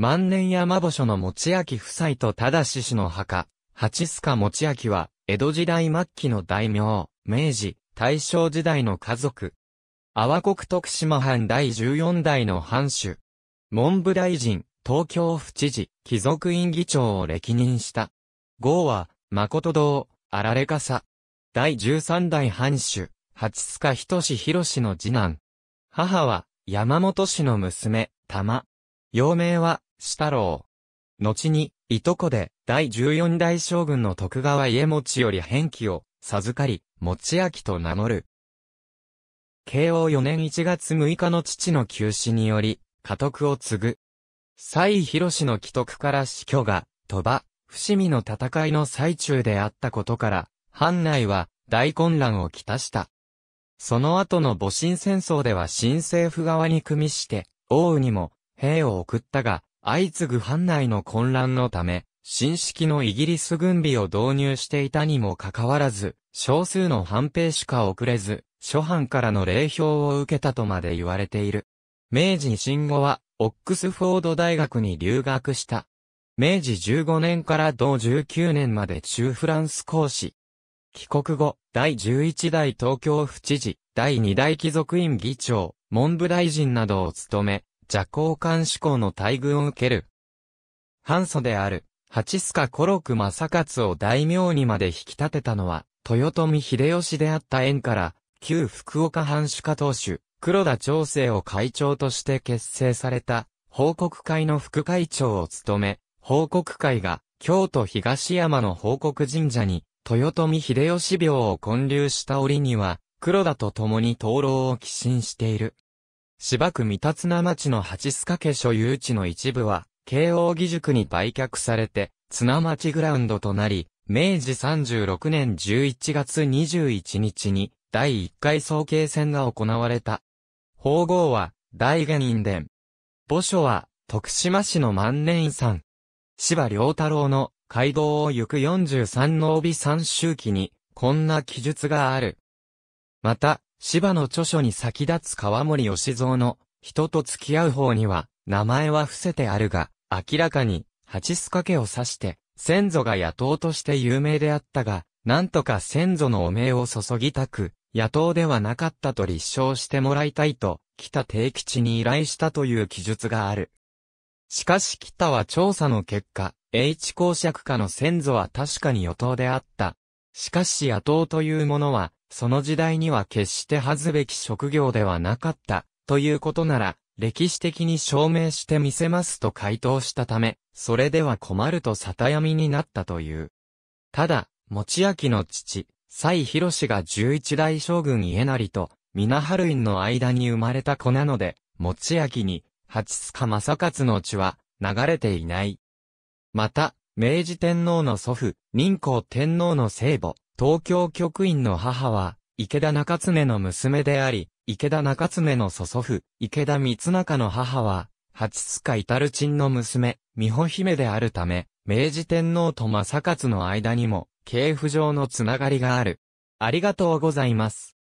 万年山墓所の持明夫妻と正氏の墓、八須賀持明は、江戸時代末期の大名、明治、大正時代の家族。阿波国徳島藩第14代の藩主。文部大臣、東京府知事、貴族院議長を歴任した。号は、誠堂、あられかさ。第13代藩主、八須賀仁博の次男。母は、山本氏の娘、玉。幼名は、死太郎。後に、いとこで、第14代将軍の徳川家持より返記を、授かり、持明と名乗る。慶応4年1月6日の父の急死により、家督を継ぐ。蔡氏の帰徳から死去が、鳥羽、伏見の戦いの最中であったことから、藩内は大混乱をきたした。その後の戊辰戦争では新政府側に組みして、王羽にも兵を送ったが、相次ぐ藩内の混乱のため、新式のイギリス軍備を導入していたにもかかわらず、少数の反兵しか遅れず、諸藩からの礼評を受けたとまで言われている。明治新後は、オックスフォード大学に留学した。明治15年から同19年まで中フランス講師。帰国後、第11代東京府知事、第2代貴族院議長、文部大臣などを務め、邪行官志向の大軍を受ける。半祖である、八須賀五六正勝を大名にまで引き立てたのは、豊臣秀吉であった縁から、旧福岡藩主家当主、黒田長生を会長として結成された、報告会の副会長を務め、報告会が、京都東山の報告神社に、豊臣秀吉廟を建立した折には、黒田と共に灯籠を寄進している。芝区三辰名町の八須掛所有地の一部は、慶応義塾に売却されて、綱町グラウンドとなり、明治36年11月21日に、第1回総計戦が行われた。法号は、大元院伝。墓所は、徳島市の万年遺産。芝良太郎の、街道を行く43の帯三周期に、こんな記述がある。また、芝の著書に先立つ川森義蔵の、人と付き合う方には、名前は伏せてあるが、明らかに、蜂須掛けを指して、先祖が野党として有名であったが、なんとか先祖の汚名を注ぎたく、野党ではなかったと立証してもらいたいと、北定吉に依頼したという記述がある。しかし北は調査の結果、H 公爵家の先祖は確かに与党であった。しかし野党というものは、その時代には決して恥ずべき職業ではなかった、ということなら、歴史的に証明してみせますと回答したため、それでは困ると里闇になったという。ただ、持明の父、蔡博氏が十一代将軍家成と、皆春院の間に生まれた子なので、持明に、八塚正勝の血は、流れていない。また、明治天皇の祖父、仁光天皇の聖母、東京局員の母は、池田中常の娘であり、池田中常の祖祖父、池田光中の母は、八塚イタルチンの娘、美穂姫であるため、明治天皇と正勝の間にも、系譜上のつながりがある。ありがとうございます。